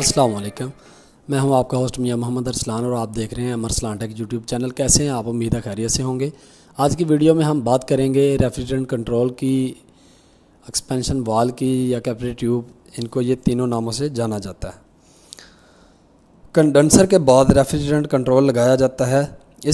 असलम मैं हूं आपका होस्ट मियां मोहम्मद अरसलान और आप देख रहे हैं अमर सलान टेक यूट्यूब चैनल कैसे हैं आप उम्मीद है खैरियत से होंगे आज की वीडियो में हम बात करेंगे रेफ्रिजरेंट कंट्रोल की एक्सपेंशन वाल की या कैपरी ट्यूब इनको ये तीनों नामों से जाना जाता है कंडेंसर के बाद रेफ्रिजरेंट कंट्रोल लगाया जाता है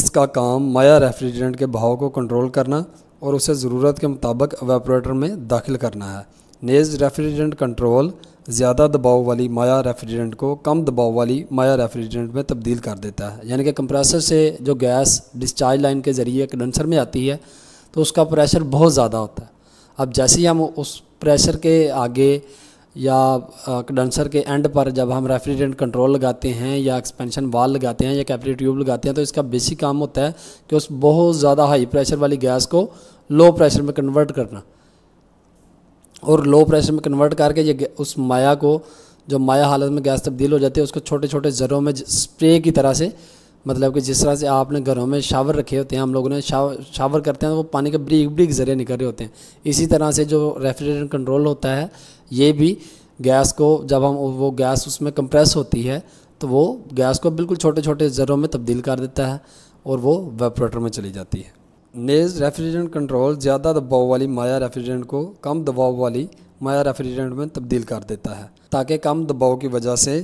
इसका काम माया रेफ्रिजरेंट के बहाव को कंट्रोल करना और उसे ज़रूरत के मुताबिक एवेपोरेटर में दाखिल करना है नेज रेफ्रिजरेंट कंट्रोल ज़्यादा दबाव वाली माया रेफ्रिजरेंट को कम दबाव वाली माया रेफ्रिजरेंट में तब्दील कर देता है यानी कि कंप्रेसर से जो गैस डिस्चार्ज लाइन के ज़रिए कंडेंसर में आती है तो उसका प्रेशर बहुत ज़्यादा होता है अब जैसे ही हम उस प्रेशर के आगे या कंडेंसर के एंड पर जब हम रेफ्रिजरेंट कंट्रोल लगाते हैं या एक्सपेंशन वाल लगाते हैं या कैपरी ट्यूब लगाते हैं तो इसका बेसिक काम होता है कि उस बहुत ज़्यादा हाई प्रेशर वाली गैस को लो प्रेशर में कन्वर्ट करना और लो प्रेशर में कन्वर्ट करके ये उस माया को जो माया हालत में गैस तब्दील हो जाती है उसको छोटे छोटे ज़रों में स्प्रे की तरह से मतलब कि जिस तरह से आपने घरों में शावर रखे होते हैं हम लोगों ने शावर शावर करते हैं तो वो पानी के ब्रीक ब्रीक ज़रिए निकल रहे होते हैं इसी तरह से जो रेफ्रिजरेटर कंट्रोल होता है ये भी गैस को जब हम वो गैस उसमें कंप्रेस होती है तो वो गैस को बिल्कुल छोटे छोटे ज़रों में तब्दील कर देता है और वो वेपरेटर में चली जाती है नेज़ रेफ्रिजरेंट कंट्रोल ज़्यादा दबाव वाली माया रेफ्रिजरेंट को कम दबाव वाली माया रेफ्रिजरेंट में तब्दील कर देता है ताकि कम दबाव की वजह से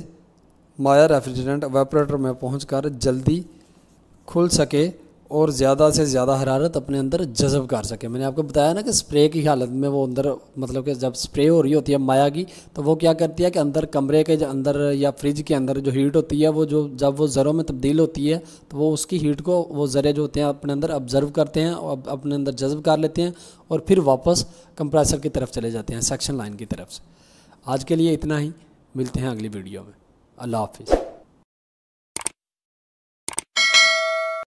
माया रेफ्रिजरेंट वेपरेटर में पहुँच जल्दी खुल सके और ज़्यादा से ज़्यादा हरारत अपने अंदर जज़ब कर सके मैंने आपको बताया ना कि स्प्रे की हालत में वो अंदर मतलब कि जब स्प्रे हो रही होती है माया की तो वो क्या करती है कि अंदर कमरे के अंदर या फ्रिज के अंदर जो हीट होती है वो जो जब वो ज़रों में तब्दील होती है तो वो उसकी हीट को वो ज़रे जो होते हैं अपने अंदर ऑब्ज़र्व करते हैं और अपने अंदर जज्ब कर लेते हैं और फिर वापस कंप्रेसर की तरफ चले जाते हैं सेक्शन लाइन की तरफ से आज के लिए इतना ही मिलते हैं अगली वीडियो में अल्लाह हाफिज़